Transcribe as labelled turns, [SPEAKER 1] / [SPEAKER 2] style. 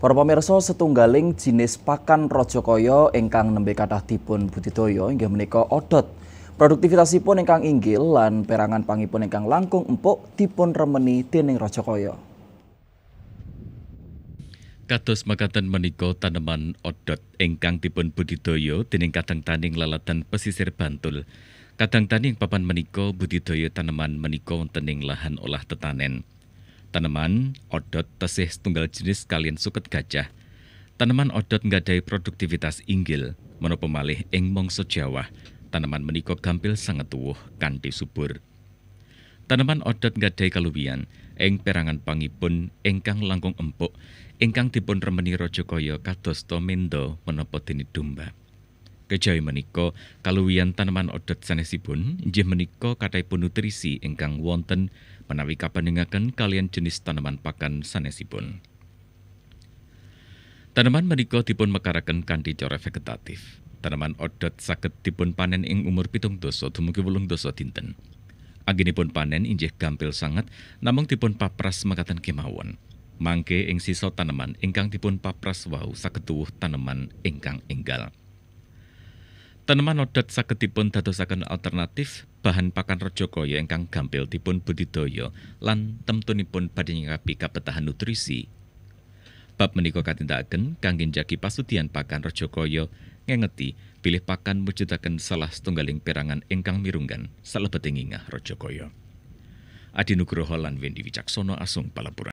[SPEAKER 1] Para pemirsa setunggaling jenis pakan rojokoyo ingkang nembe kathah dipun budidaya inggih menika odot. Produktivitasipun ingkang inggil lan perangan pangipun ingkang langkung empuk dipun remeni dening rojokoyo.
[SPEAKER 2] Kados makatan menika taneman odot ingkang dipun budidaya dening kadang taning lalatan pesisir Bantul. Kadang taning papan menika budidaya taneman menika wonten ing lahan olah tetanen. Tanaman odot tesih setunggal jenis kalian suket gajah. Tanaman odot nggadahi produktivitas inggil, menapa malih ing mongso Jawa. Tanaman menika gampil sangat tuwuh kanti subur. Tanaman odot nggadahi kaluwihan ing perangan pangipun ingkang langkung empuk ingkang dipun remeni rojokoyo kadosta menda menapa dene domba. Kejawi menika kaluwihan tanaman odot sanesipun inggih menika kathahipun nutrisi ingkang wonten menawi dengakan kalian jenis tanaman pakan sanesipun. Tanaman menika dipun mekaraken kanthi cara vegetatif. Tanaman odot saged dipun panen ing umur pitung doso, dumugi wolung dosa dinten. pun panen injih gampil sangat namung dipun papras mekaten kemawon. Mangke ing sisa tanaman ingkang dipun papras wau saged tuwuh tanaman ingkang enggal. Tanaman nodat saged dipun dadosaken alternatif bahan pakan reja kaya ingkang gampil dipun budidaya lan temtunipun badhe nyikapi kabetahan nutrisi. Bab menika katindakaken kangge njagi pasudian pakan reja kaya ngengeti pilih pakan mujudaken salah setunggaling perangan ingkang mirunggan salebeting ingah reja kaya. Adi Nugroho lan Windy Wicaksono Asung Palapura.